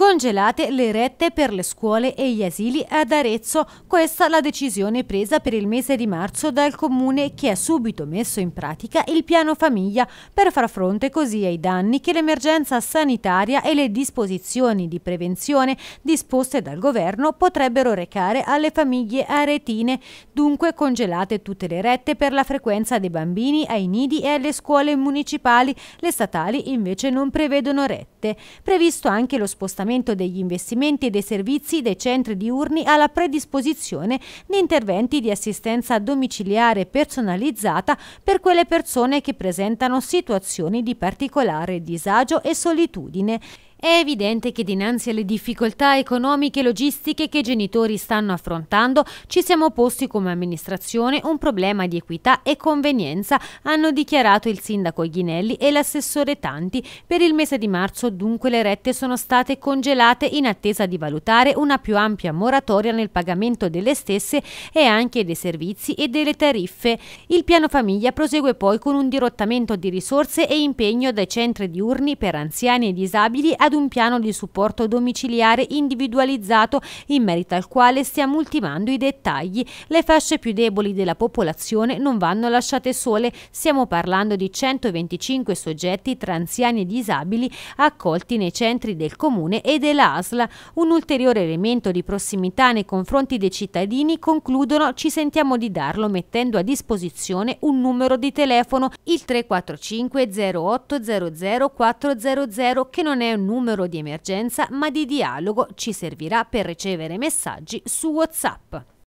Congelate le rette per le scuole e gli asili ad Arezzo, questa la decisione presa per il mese di marzo dal Comune che ha subito messo in pratica il piano famiglia per far fronte così ai danni che l'emergenza sanitaria e le disposizioni di prevenzione disposte dal Governo potrebbero recare alle famiglie aretine. Dunque congelate tutte le rette per la frequenza dei bambini ai nidi e alle scuole municipali, le statali invece non prevedono rette. Previsto anche lo spostamento potenziamento degli investimenti e dei servizi dei centri diurni alla predisposizione di interventi di assistenza domiciliare personalizzata per quelle persone che presentano situazioni di particolare disagio e solitudine. È evidente che dinanzi alle difficoltà economiche e logistiche che i genitori stanno affrontando, ci siamo posti come amministrazione un problema di equità e convenienza, hanno dichiarato il sindaco Ghinelli e l'assessore Tanti. Per il mese di marzo dunque le rette sono state congelate in attesa di valutare una più ampia moratoria nel pagamento delle stesse e anche dei servizi e delle tariffe. Il piano famiglia prosegue poi con un dirottamento di risorse e impegno dai centri diurni per anziani e disabili a ad un piano di supporto domiciliare individualizzato in merito al quale stiamo ultimando i dettagli. Le fasce più deboli della popolazione non vanno lasciate sole, stiamo parlando di 125 soggetti tra anziani e disabili accolti nei centri del comune e dell'ASLA. Un ulteriore elemento di prossimità nei confronti dei cittadini concludono ci sentiamo di darlo mettendo a disposizione un numero di telefono il 345 0800 400 che non è un numero numero di emergenza, ma di dialogo ci servirà per ricevere messaggi su WhatsApp.